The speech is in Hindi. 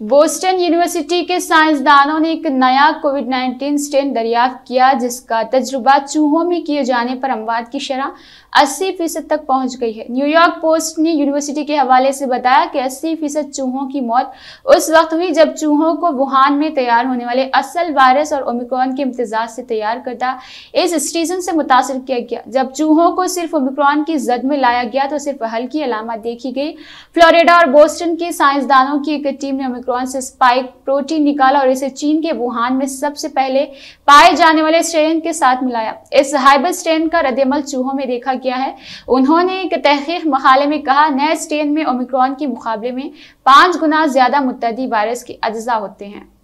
बोस्टन यूनिवर्सिटी के साइंसदानों ने एक नया कोविड 19 स्ट्रेन दरियाफ्त किया जिसका तजुर्बा चूहों में किए जाने पर अमवात की शरह 80 फीसद तक पहुंच गई है न्यूयॉर्क पोस्ट ने यूनिवर्सिटी के हवाले से बताया कि 80 फीसद चूहों की मौत उस वक्त हुई जब चूहों को वुहान में तैयार होने वाले असल वायरस और ओमिक्रॉन के इम्तजाज से तैयार करता इस स्टीजन से मुतासर किया गया जब चूहों को सिर्फ ओमिक्रॉन की जद में लाया गया तो सिर्फ हल्की अलामत देखी गई फ्लोरिडा और बोस्टन के साइंसदानों की एक टीम ने ओमिक्रॉन से स्पाइक प्रोटीन निकाला और इसे चीन के वुहान में सबसे पहले पाए जाने वाले स्ट्रेन के साथ मिलाया इस हाइब्रिड स्ट्रेन का रद्दमल चूहों में देखा गया है उन्होंने एक तहकीक मकाले में कहा नए स्ट्रेन में ओमिक्रॉन के मुकाबले में पांच गुना ज़्यादा मुतदी वायरस के अज्जा होते हैं